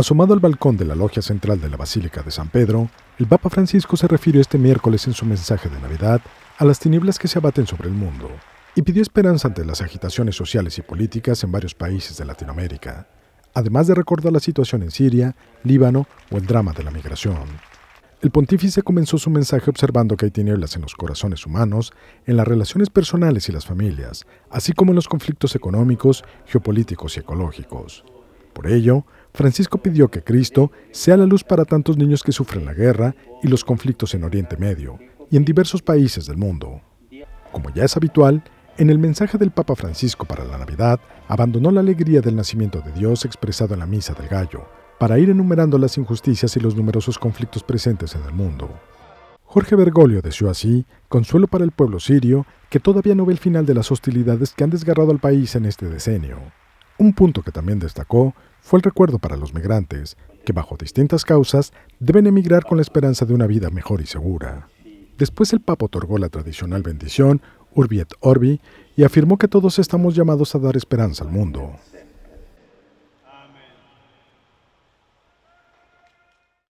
Asomado al balcón de la logia central de la Basílica de San Pedro, el Papa Francisco se refirió este miércoles en su mensaje de Navidad a las tinieblas que se abaten sobre el mundo y pidió esperanza ante las agitaciones sociales y políticas en varios países de Latinoamérica, además de recordar la situación en Siria, Líbano o el drama de la migración. El pontífice comenzó su mensaje observando que hay tinieblas en los corazones humanos, en las relaciones personales y las familias, así como en los conflictos económicos, geopolíticos y ecológicos. Por ello, Francisco pidió que Cristo sea la luz para tantos niños que sufren la guerra y los conflictos en Oriente Medio y en diversos países del mundo. Como ya es habitual, en el mensaje del Papa Francisco para la Navidad, abandonó la alegría del nacimiento de Dios expresado en la Misa del Gallo, para ir enumerando las injusticias y los numerosos conflictos presentes en el mundo. Jorge Bergoglio deseó así consuelo para el pueblo sirio, que todavía no ve el final de las hostilidades que han desgarrado al país en este decenio. Un punto que también destacó fue el recuerdo para los migrantes, que bajo distintas causas deben emigrar con la esperanza de una vida mejor y segura. Después el Papa otorgó la tradicional bendición Urbi et Orbi y afirmó que todos estamos llamados a dar esperanza al mundo.